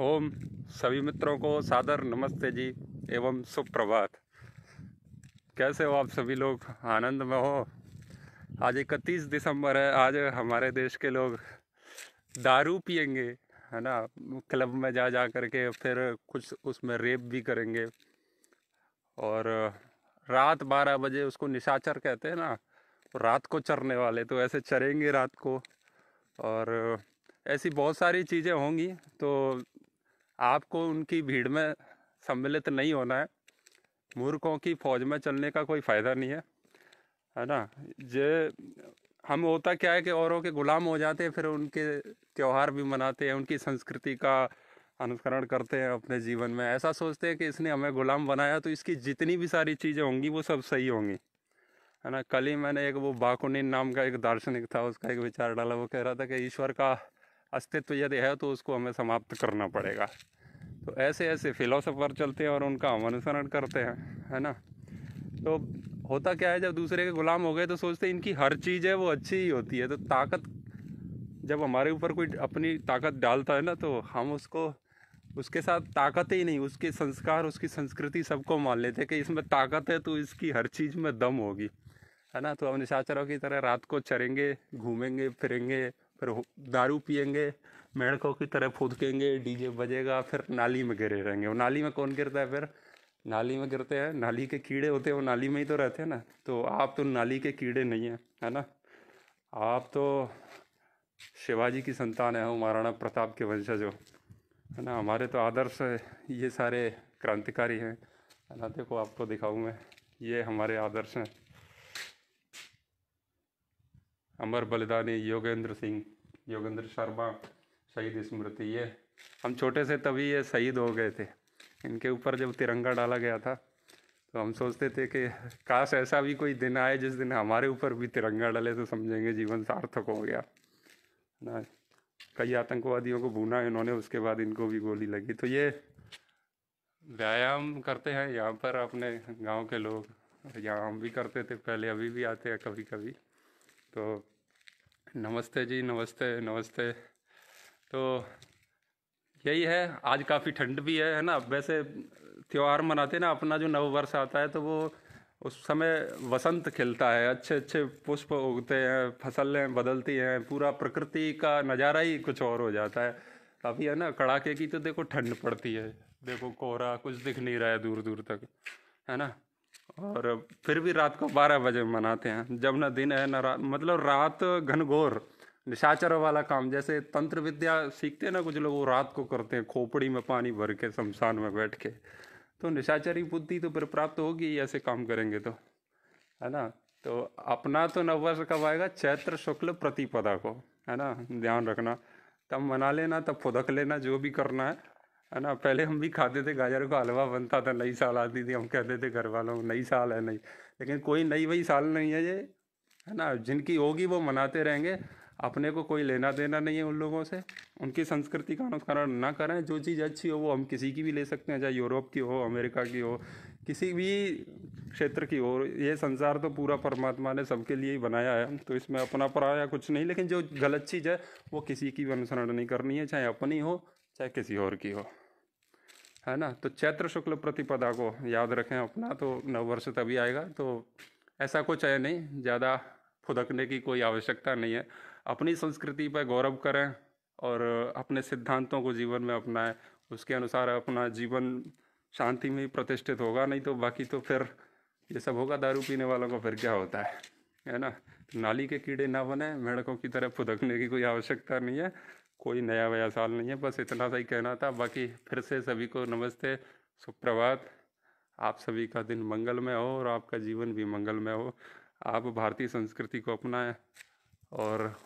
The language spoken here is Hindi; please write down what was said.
ओम सभी मित्रों को सादर नमस्ते जी एवं सुप्रभात कैसे हो आप सभी लोग आनंद में हो आज इकतीस दिसंबर है आज हमारे देश के लोग दारू पियेंगे है ना क्लब में जा जा करके फिर कुछ उसमें रेप भी करेंगे और रात बारह बजे उसको निशाचर कहते हैं ना रात को चरने वाले तो ऐसे चरेंगे रात को और ऐसी बहुत सारी चीज़ें होंगी तो आपको उनकी भीड़ में सम्मिलित नहीं होना है मूर्खों की फौज में चलने का कोई फ़ायदा नहीं है है ना जे हम होता क्या है कि औरों के गुलाम हो जाते हैं फिर उनके त्यौहार भी मनाते हैं उनकी संस्कृति का अनुसरण करते हैं अपने जीवन में ऐसा सोचते हैं कि इसने हमें गुलाम बनाया तो इसकी जितनी भी सारी चीज़ें होंगी वो सब सही होंगी है ना कल ही मैंने एक वो बाकुनिन नाम का एक दार्शनिक था उसका एक विचार डाला वो कह रहा था कि ईश्वर का अस्तित्व यदि है तो उसको हमें समाप्त करना पड़ेगा तो ऐसे ऐसे फिलोसोफर चलते हैं और उनका हम अनुसरण करते हैं है ना तो होता क्या है जब दूसरे के ग़ुलाम हो गए तो सोचते इनकी हर चीज़ है वो अच्छी ही होती है तो ताकत जब हमारे ऊपर कोई अपनी ताकत डालता है ना तो हम उसको उसके साथ ताकत ही नहीं उसके संस्कार उसकी संस्कृति सबको मान लेते हैं कि इसमें ताकत है तो इसकी हर चीज़ में दम होगी है ना तो हम निशाचरों की तरह रात को चरेंगे घूमेंगे फिरेंगे फिर दारू पियेंगे मेड़कों की तरह फूदकेंगे डीजे बजेगा फिर नाली में गिरे रहेंगे वो नाली में कौन गिरता है फिर नाली में गिरते हैं नाली के कीड़े होते हैं वो नाली में ही तो रहते हैं ना तो आप तो नाली के कीड़े नहीं हैं है ना आप तो शिवाजी की संतान है हम महाराणा प्रताप के वंशज हो है ना हमारे तो आदर्श ये सारे क्रांतिकारी हैं है ना देखो आपको दिखाऊँ मैं ये हमारे आदर्श हैं अमर बलिदानी योगेंद्र सिंह योगेंद्र शर्मा शहीद स्मृति ये हम छोटे से तभी ये शहीद हो गए थे इनके ऊपर जब तिरंगा डाला गया था तो हम सोचते थे कि काश ऐसा भी कोई दिन आए जिस दिन हमारे ऊपर भी तिरंगा डले तो समझेंगे जीवन सार्थक हो गया ना कई आतंकवादियों को भूना इन्होंने उसके बाद इनको भी गोली लगी तो ये व्यायाम करते हैं यहाँ पर अपने गांव के लोग यहाँ हम भी करते थे पहले अभी भी आते हैं कभी कभी तो नमस्ते जी नमस्ते नमस्ते तो यही है आज काफ़ी ठंड भी है है ना वैसे त्यौहार मनाते ना अपना जो नववर्ष आता है तो वो उस समय वसंत खिलता है अच्छे अच्छे पुष्प उगते हैं फसलें बदलती हैं पूरा प्रकृति का नज़ारा ही कुछ और हो जाता है काफ़ी है ना कड़ाके की तो देखो ठंड पड़ती है देखो कोहरा कुछ दिख नहीं रहा है दूर दूर तक है ना और फिर भी रात को बारह बजे मनाते हैं जब ना दिन है ना रात मतलब रात घनघोर निशाचर वाला काम जैसे तंत्र विद्या सीखते हैं ना कुछ लोग वो रात को करते हैं खोपड़ी में पानी भर के शमशान में बैठ के तो निशाचरी बुद्धि तो फिर प्राप्त होगी ऐसे काम करेंगे तो है ना तो अपना तो नववर्ष कब आएगा चैत्र शुक्ल प्रतिपदा को है ना ध्यान रखना तब मना लेना तब फुदक लेना जो भी करना है है ना पहले हम भी खाते थे गाजर का हलवा बनता था नई साल आती थी हम कहते थे घर वालों नई साल है नई लेकिन कोई नई वही साल नहीं है ये है ना जिनकी होगी वो मनाते रहेंगे अपने को कोई लेना देना नहीं है उन लोगों से उनकी संस्कृति का अनुसरण ना करें जो चीज़ अच्छी हो वो हम किसी की भी ले सकते हैं चाहे यूरोप की हो अमेरिका की हो किसी भी क्षेत्र की हो ये संसार तो पूरा परमात्मा ने सबके लिए ही बनाया है तो इसमें अपना पराया कुछ नहीं लेकिन जो गलत चीज़ है वो किसी की भी अनुसरण नहीं करनी है चाहे अपनी हो चाहे किसी और की हो है ना तो चैत्र शुक्ल प्रतिपदा को याद रखें अपना तो नववर्ष तभी आएगा तो ऐसा कुछ है नहीं ज़्यादा फुदकने की कोई आवश्यकता नहीं है अपनी संस्कृति पर गौरव करें और अपने सिद्धांतों को जीवन में अपनाएं उसके अनुसार अपना जीवन शांति में ही प्रतिष्ठित होगा नहीं तो बाकी तो फिर ये सब होगा दारू पीने वालों को फिर क्या होता है है ना नाली के कीड़े ना बने मेढकों की तरह फुदकने की कोई आवश्यकता नहीं है कोई नया वया साल नहीं है बस इतना सा ही कहना था बाकी फिर से सभी को नमस्ते सुप्रभात आप सभी का दिन मंगलमय हो और आपका जीवन भी मंगलमय हो आप भारतीय संस्कृति को अपनाएं और